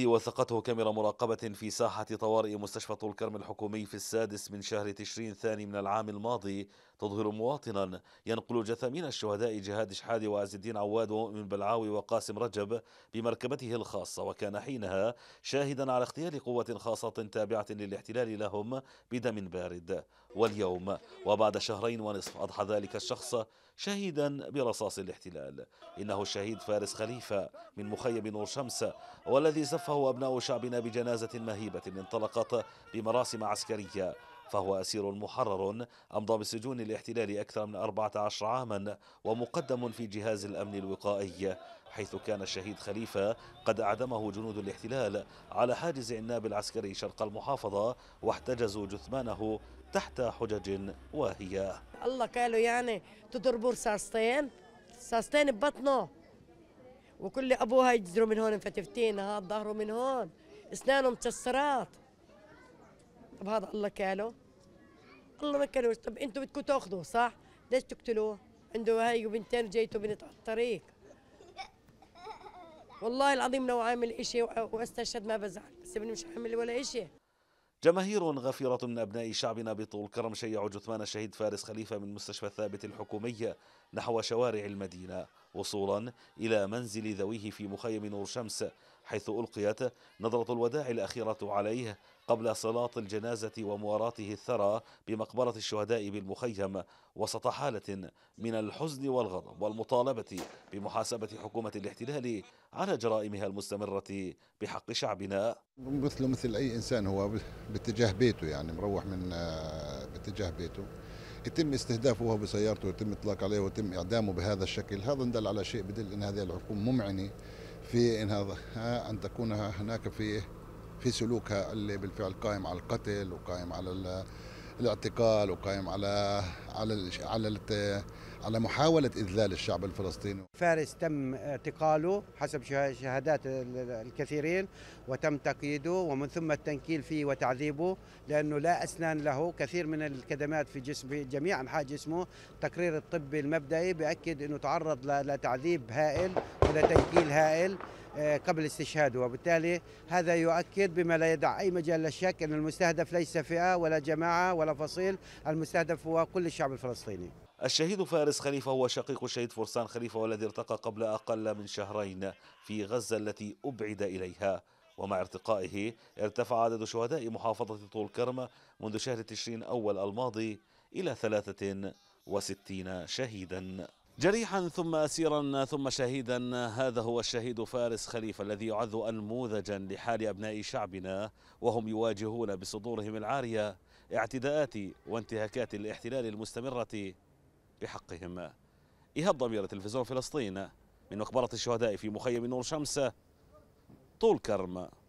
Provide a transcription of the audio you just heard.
الذي وثقته كاميرا مراقبة في ساحة طوارئ مستشفى كرم الحكومي في السادس من شهر تشرين الثاني من العام الماضي تظهر مواطنا ينقل جثامين الشهداء جهاد شحادي وعز الدين عواد ومؤمن بلعاوي وقاسم رجب بمركبته الخاصة وكان حينها شاهدا على اغتيال قوة خاصة تابعة للاحتلال لهم بدم بارد واليوم وبعد شهرين ونصف أضحى ذلك الشخص شهيدا برصاص الاحتلال إنه الشهيد فارس خليفة من مخيم نور شمس والذي زفه أبناء شعبنا بجنازة مهيبة انطلقت بمراسم عسكرية فهو أسير محرر أمضى بسجون الاحتلال أكثر من 14 عاما ومقدم في جهاز الأمن الوقائي حيث كان الشهيد خليفة قد أعدمه جنود الاحتلال على حاجز عناب العسكري شرق المحافظة واحتجزوا جثمانه تحت حجج واهية الله قالوا يعني تضربوا رصاصتين رصاصتين ببطنه وكل أبوها يجدروا من هون فتفتين هاد ظهره من هون اسنانه مكسرات طب هذا الله قاله الله ما كانوش طب انتوا بدكم تاخذوه صح؟ ليش تقتلوه؟ عنده هاي وبنتين جايته بنت على الطريق والله العظيم لو عامل إشي واستشهد ما بزعل بس ابني مش عامل ولا إشي جماهير غفيرة من أبناء شعبنا بطول كرم شيعوا جثمان الشهيد فارس خليفة من مستشفى الثابت الحكومية نحو شوارع المدينة وصولا إلى منزل ذويه في مخيم نور شمس حيث ألقيت نظرة الوداع الأخيرة عليه قبل صلاة الجنازة ومواراته الثرى بمقبرة الشهداء بالمخيم وسط حالة من الحزن والغضب والمطالبة بمحاسبة حكومة الاحتلال على جرائمها المستمرة بحق شعبنا مثله مثل أي إنسان هو باتجاه بيته يعني مروح من آه، باتجاه بيته يتم استهدافه وهو بسيارته ويتم اطلاق عليه ويتم اعدامه بهذا الشكل هذا ندل على شيء بدل ان هذه الحكومه ممعنه في ان هذا ان تكون هناك في في سلوكها اللي بالفعل قائم على القتل وقائم على الاعتقال وقائم على على على على محاولة إذلال الشعب الفلسطيني فارس تم اعتقاله حسب شهادات الكثيرين وتم تقييده ومن ثم التنكيل فيه وتعذيبه لأنه لا أسنان له كثير من الكدمات في جسمه جميع أنحاء جسمه التقرير الطبي المبدئي بأكد أنه تعرض لتعذيب هائل ولتنكيل هائل آه، قبل استشهاده وبالتالي هذا يؤكد بما لا يدع أي مجال للشك أن المستهدف ليس فئة ولا جماعة ولا فصيل المستهدف هو كل الشعب الشعب الفلسطيني الشهيد فارس خليفة هو شقيق الشهيد فرسان خليفة والذي ارتقى قبل أقل من شهرين في غزة التي أبعد إليها ومع ارتقائه ارتفع عدد شهداء محافظة طول كرم منذ شهر تشرين أول الماضي إلى 63 شهيداً جريحا ثم اسيرا ثم شهيدا هذا هو الشهيد فارس خليفه الذي يعد انموذجا لحال ابناء شعبنا وهم يواجهون بصدورهم العاريه اعتداءات وانتهاكات الاحتلال المستمره بحقهم ايهاب ضمير تلفزيون فلسطين من مقبره الشهداء في مخيم نور شمس طول كرم